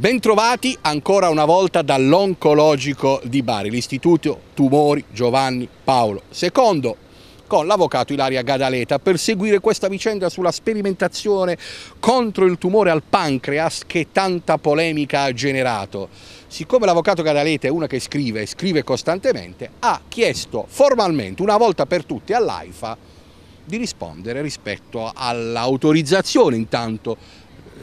Bentrovati ancora una volta dall'Oncologico di Bari, l'Istituto Tumori Giovanni Paolo II con l'avvocato Ilaria Gadaleta per seguire questa vicenda sulla sperimentazione contro il tumore al pancreas che tanta polemica ha generato. Siccome l'avvocato Gadaleta è una che scrive e scrive costantemente, ha chiesto formalmente una volta per tutte all'AIFA di rispondere rispetto all'autorizzazione intanto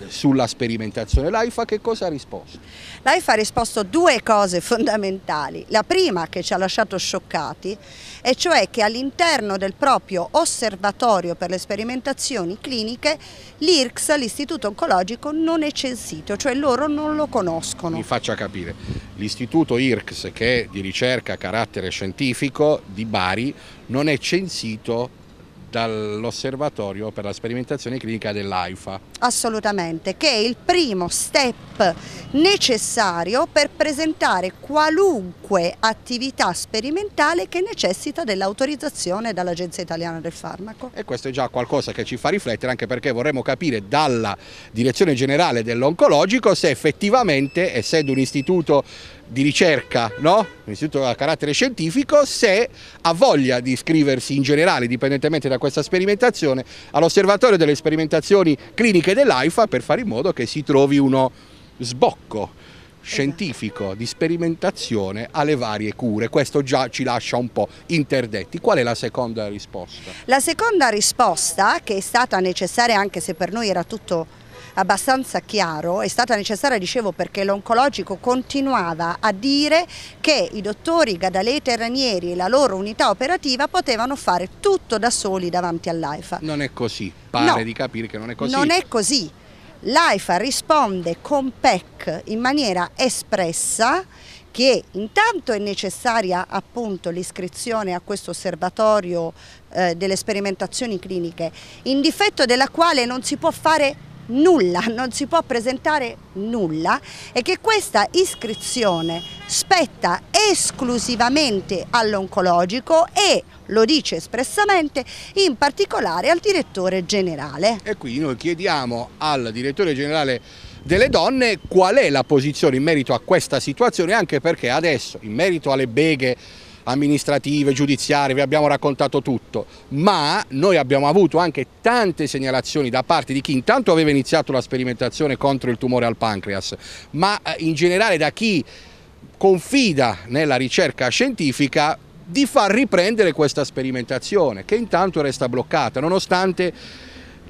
sulla sperimentazione. L'AIFA che cosa ha risposto? L'AIFA ha risposto due cose fondamentali. La prima che ci ha lasciato scioccati è cioè che all'interno del proprio osservatorio per le sperimentazioni cliniche l'IRCS, l'Istituto Oncologico, non è censito, cioè loro non lo conoscono. Mi faccia capire, l'Istituto IRCS che è di ricerca a carattere scientifico di Bari non è censito dall'osservatorio per la sperimentazione clinica dell'AIFA. Assolutamente, che è il primo step necessario per presentare qualunque attività sperimentale che necessita dell'autorizzazione dall'Agenzia Italiana del Farmaco. E questo è già qualcosa che ci fa riflettere anche perché vorremmo capire dalla Direzione Generale dell'Oncologico se effettivamente, essendo un istituto di ricerca, no? un istituto a carattere scientifico, se ha voglia di iscriversi in generale, dipendentemente da questa sperimentazione, all'osservatorio delle sperimentazioni cliniche dell'AIFA per fare in modo che si trovi uno sbocco scientifico di sperimentazione alle varie cure. Questo già ci lascia un po' interdetti. Qual è la seconda risposta? La seconda risposta, che è stata necessaria anche se per noi era tutto abbastanza chiaro, è stata necessaria dicevo perché l'oncologico continuava a dire che i dottori Gadalete e Ranieri e la loro unità operativa potevano fare tutto da soli davanti all'AIFA. Non è così, pare no, di capire che non è così. Non è così. L'AIFA risponde con PEC in maniera espressa che intanto è necessaria appunto l'iscrizione a questo osservatorio eh, delle sperimentazioni cliniche, in difetto della quale non si può fare nulla, non si può presentare nulla e che questa iscrizione spetta esclusivamente all'oncologico e lo dice espressamente in particolare al direttore generale. E quindi noi chiediamo al direttore generale delle donne qual è la posizione in merito a questa situazione anche perché adesso in merito alle beghe amministrative, giudiziarie, vi abbiamo raccontato tutto, ma noi abbiamo avuto anche tante segnalazioni da parte di chi intanto aveva iniziato la sperimentazione contro il tumore al pancreas, ma eh, in generale da chi confida nella ricerca scientifica di far riprendere questa sperimentazione che intanto resta bloccata, nonostante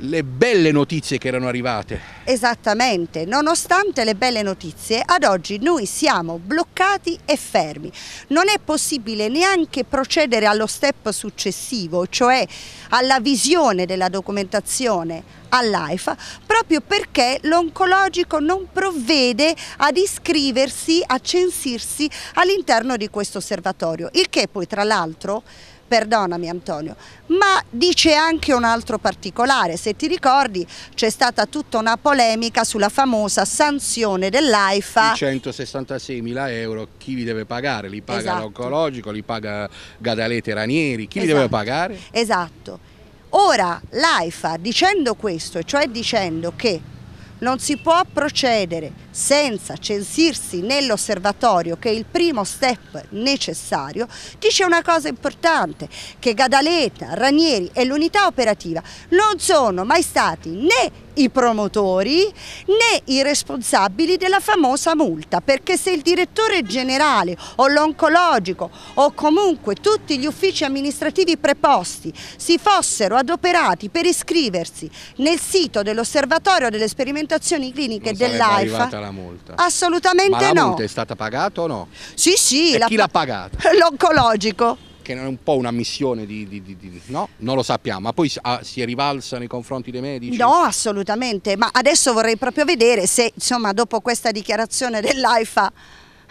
le belle notizie che erano arrivate. Esattamente, nonostante le belle notizie, ad oggi noi siamo bloccati e fermi. Non è possibile neanche procedere allo step successivo, cioè alla visione della documentazione all'AIFA, proprio perché l'oncologico non provvede ad iscriversi, a censirsi all'interno di questo osservatorio, il che poi tra l'altro perdonami Antonio, ma dice anche un altro particolare, se ti ricordi c'è stata tutta una polemica sulla famosa sanzione dell'AIFA. 166 mila euro, chi li deve pagare? Li paga esatto. l'oncologico, li paga Gadalete Ranieri, chi esatto. li deve pagare? Esatto. Ora l'AIFA dicendo questo, cioè dicendo che non si può procedere senza censirsi nell'osservatorio che è il primo step necessario, dice una cosa importante, che Gadaleta, Ranieri e l'unità operativa non sono mai stati né i promotori né i responsabili della famosa multa, perché se il direttore generale o l'oncologico o comunque tutti gli uffici amministrativi preposti si fossero adoperati per iscriversi nel sito dell'osservatorio delle sperimentazioni cliniche dell'AIFA, la multa? Assolutamente no. Ma la no. è stata pagata o no? Sì, sì. E la chi l'ha pagata? L'oncologico che non è un po' una missione di, di, di, di, no? Non lo sappiamo, ma poi ah, si è rivalsa nei confronti dei medici? No, assolutamente, ma adesso vorrei proprio vedere se insomma dopo questa dichiarazione dell'AIFA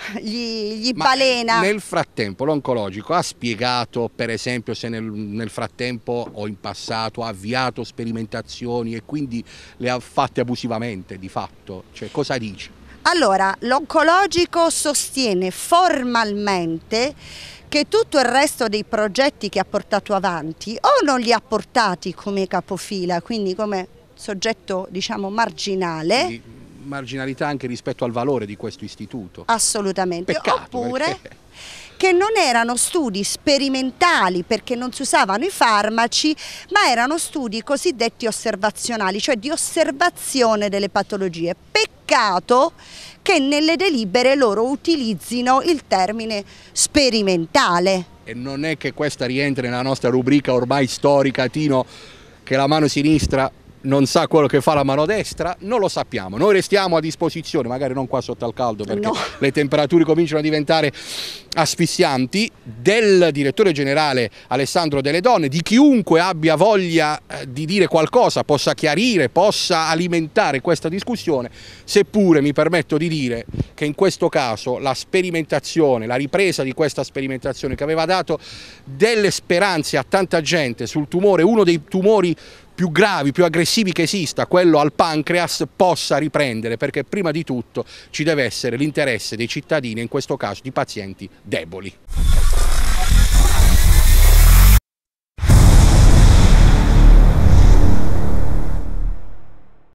gli, gli eh, balena. Nel frattempo l'oncologico ha spiegato per esempio se nel, nel, frattempo o in passato ha avviato sperimentazioni e quindi le ha fatte abusivamente di fatto, cioè cosa dice? Allora, l'oncologico sostiene formalmente che tutto il resto dei progetti che ha portato avanti o non li ha portati come capofila, quindi come soggetto diciamo marginale, quindi marginalità anche rispetto al valore di questo istituto. Assolutamente, Peccato, oppure... Perché che non erano studi sperimentali perché non si usavano i farmaci, ma erano studi cosiddetti osservazionali, cioè di osservazione delle patologie. Peccato che nelle delibere loro utilizzino il termine sperimentale. E non è che questa rientri nella nostra rubrica ormai storica, Tino, che la mano sinistra non sa quello che fa la mano destra, non lo sappiamo. Noi restiamo a disposizione, magari non qua sotto al caldo perché no. le temperature cominciano a diventare asfissianti, del direttore generale Alessandro Delle Donne, di chiunque abbia voglia eh, di dire qualcosa, possa chiarire, possa alimentare questa discussione, seppure mi permetto di dire che in questo caso la sperimentazione, la ripresa di questa sperimentazione che aveva dato delle speranze a tanta gente sul tumore, uno dei tumori più gravi, più aggressivi che esista, quello al pancreas, possa riprendere, perché prima di tutto ci deve essere l'interesse dei cittadini, in questo caso di pazienti deboli.